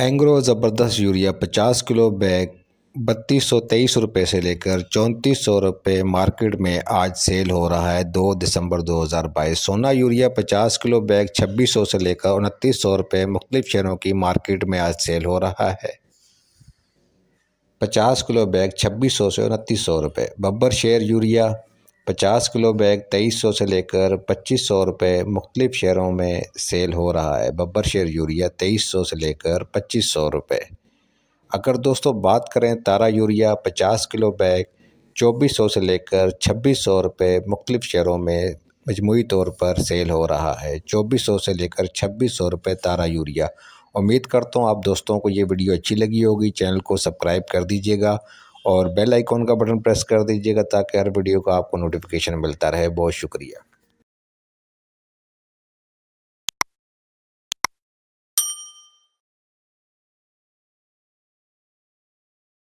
एंग्रो ज़बरदस्त यूरिया पचास किलो बैग बत्तीस सौ तेईस रुपये से लेकर चौंतीस सौ रुपये मार्केट में आज सेल हो रहा है दो दिसंबर दो हज़ार बाईस सोना यूरिया पचास किलो बैग छब्बीस सौ से लेकर उनतीस सौ रुपये मुख्तलिफ शहरों की मार्केट में आज सेल हो रहा है पचास किलो बैग छब्बीस सौ से उनतीस सौ रुपये बब्बर शेयर यूरिया पचास किलो बैग तेईस सौ से लेकर पच्चीस सौ रुपये मुख्तलिफ़ शहरों में सेल हो रहा है बब्बर शेर यूरिया तेईस सौ से लेकर पच्चीस सौ रुपये अगर दोस्तों बात करें तारा यूरिया पचास किलो बैग चौबीस सौ से लेकर छब्बीस सौ रुपये मुख्तलिफ़ शहरों में मजमू तौर पर सेल हो रहा है चौबीस सौ से लेकर छब्बीस सौ रुपये तारा यूरिया उम्मीद करता हूँ आप दोस्तों को ये वीडियो अच्छी लगी होगी चैनल को सब्सक्राइब कर दीजिएगा और बेल आइकॉन का बटन प्रेस कर दीजिएगा ताकि हर वीडियो का आपको नोटिफिकेशन मिलता रहे बहुत शुक्रिया